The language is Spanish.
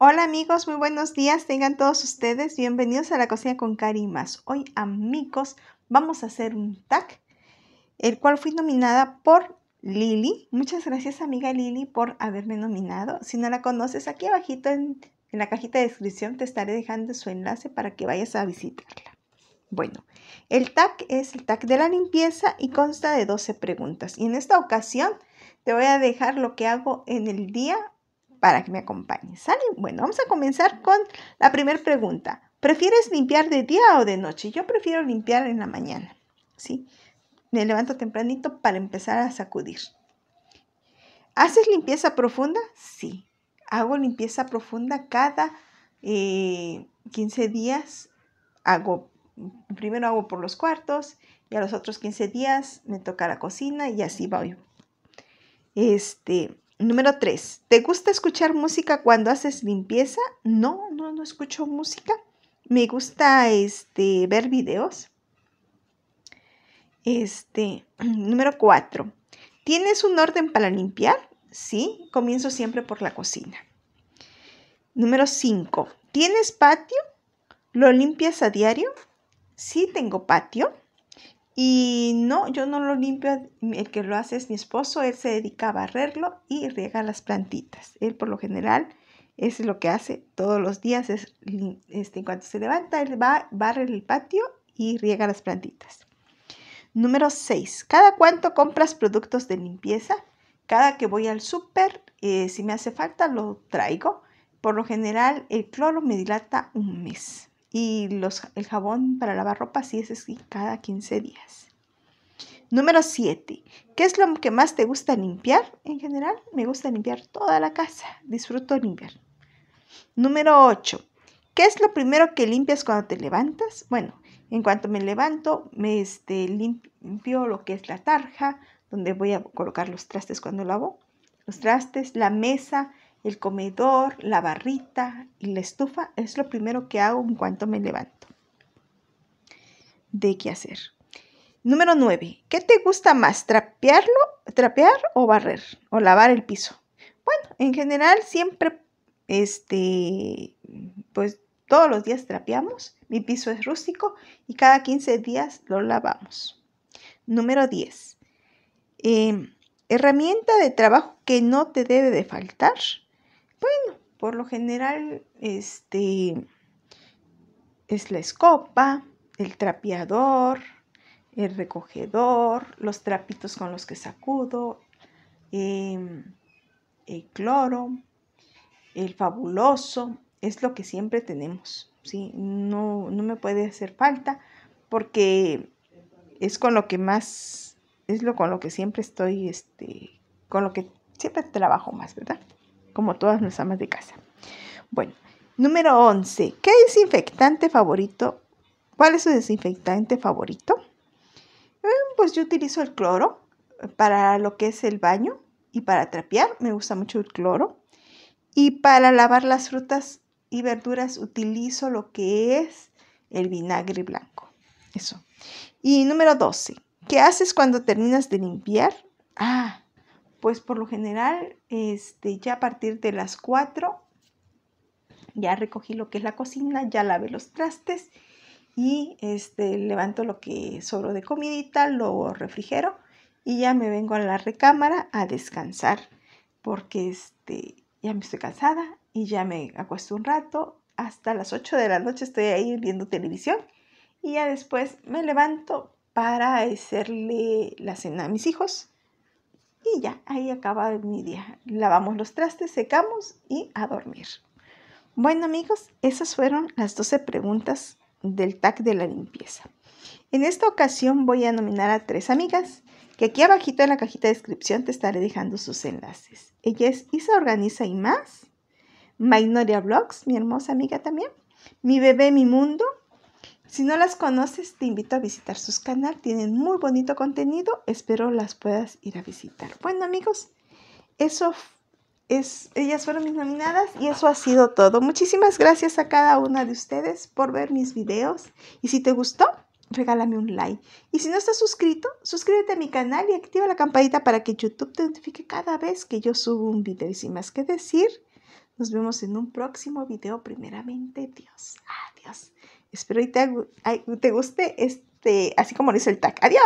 Hola amigos, muy buenos días, tengan todos ustedes bienvenidos a la cocina con Más. Hoy amigos vamos a hacer un tag, el cual fui nominada por Lili. Muchas gracias amiga Lili por haberme nominado. Si no la conoces, aquí abajito en, en la cajita de descripción te estaré dejando su enlace para que vayas a visitarla. Bueno, el tag es el tag de la limpieza y consta de 12 preguntas. Y en esta ocasión te voy a dejar lo que hago en el día para que me acompañe ¿Sale? Bueno, vamos a comenzar con la primera pregunta. ¿Prefieres limpiar de día o de noche? Yo prefiero limpiar en la mañana, ¿sí? Me levanto tempranito para empezar a sacudir. ¿Haces limpieza profunda? Sí. Hago limpieza profunda cada 15 eh, días. primero hago por los cuartos y a los otros 15 días me toca la cocina y así voy. Este, Número 3. ¿Te gusta escuchar música cuando haces limpieza? No, no, no escucho música. Me gusta este, ver videos. Este, número 4. ¿Tienes un orden para limpiar? Sí, comienzo siempre por la cocina. Número 5. ¿Tienes patio? ¿Lo limpias a diario? Sí, tengo patio. Y no, yo no lo limpio, el que lo hace es mi esposo, él se dedica a barrerlo y riega las plantitas. Él por lo general es lo que hace todos los días, este, en cuanto se levanta, él va, barre el patio y riega las plantitas. Número 6. ¿Cada cuánto compras productos de limpieza? Cada que voy al súper, eh, si me hace falta, lo traigo. Por lo general, el cloro me dilata un mes. Y los, el jabón para lavar ropa sí es así cada 15 días. Número 7. ¿Qué es lo que más te gusta limpiar? En general, me gusta limpiar toda la casa. Disfruto limpiar. Número 8. ¿Qué es lo primero que limpias cuando te levantas? Bueno, en cuanto me levanto, me este, limpio lo que es la tarja, donde voy a colocar los trastes cuando lavo. Los trastes, la mesa, el comedor, la barrita y la estufa es lo primero que hago en cuanto me levanto. De qué hacer. Número 9. ¿Qué te gusta más, trapearlo, trapear o barrer o lavar el piso? Bueno, en general siempre este pues todos los días trapeamos, mi piso es rústico y cada 15 días lo lavamos. Número 10. Em, herramienta de trabajo que no te debe de faltar. Por lo general, este es la escopa, el trapeador, el recogedor, los trapitos con los que sacudo, em, el cloro, el fabuloso, es lo que siempre tenemos. ¿sí? No, no me puede hacer falta porque es con lo que más, es lo con lo que siempre estoy, este, con lo que siempre trabajo más, ¿verdad? como todas las amas de casa. Bueno, número 11. ¿Qué desinfectante favorito? ¿Cuál es su desinfectante favorito? Eh, pues yo utilizo el cloro para lo que es el baño y para trapear. Me gusta mucho el cloro. Y para lavar las frutas y verduras utilizo lo que es el vinagre blanco. Eso. Y número 12. ¿Qué haces cuando terminas de limpiar? Ah, pues por lo general, este, ya a partir de las 4, ya recogí lo que es la cocina, ya lavé los trastes y este, levanto lo que sobro de comidita, lo refrigero y ya me vengo a la recámara a descansar porque este, ya me estoy cansada y ya me acuesto un rato. Hasta las 8 de la noche estoy ahí viendo televisión y ya después me levanto para hacerle la cena a mis hijos y ya, ahí acaba mi día. Lavamos los trastes, secamos y a dormir. Bueno amigos, esas fueron las 12 preguntas del TAC de la limpieza. En esta ocasión voy a nominar a tres amigas que aquí abajito en la cajita de descripción te estaré dejando sus enlaces. Ella es Isa Organiza y más, minoria Blogs, mi hermosa amiga también, Mi Bebé Mi Mundo si no las conoces, te invito a visitar sus canales, Tienen muy bonito contenido. Espero las puedas ir a visitar. Bueno, amigos, eso es, ellas fueron mis nominadas y eso ha sido todo. Muchísimas gracias a cada una de ustedes por ver mis videos. Y si te gustó, regálame un like. Y si no estás suscrito, suscríbete a mi canal y activa la campanita para que YouTube te notifique cada vez que yo subo un video. Y sin más que decir, nos vemos en un próximo video. Primeramente, Dios. Adiós. Espero que te, te guste este, así como dice el tag. Adiós.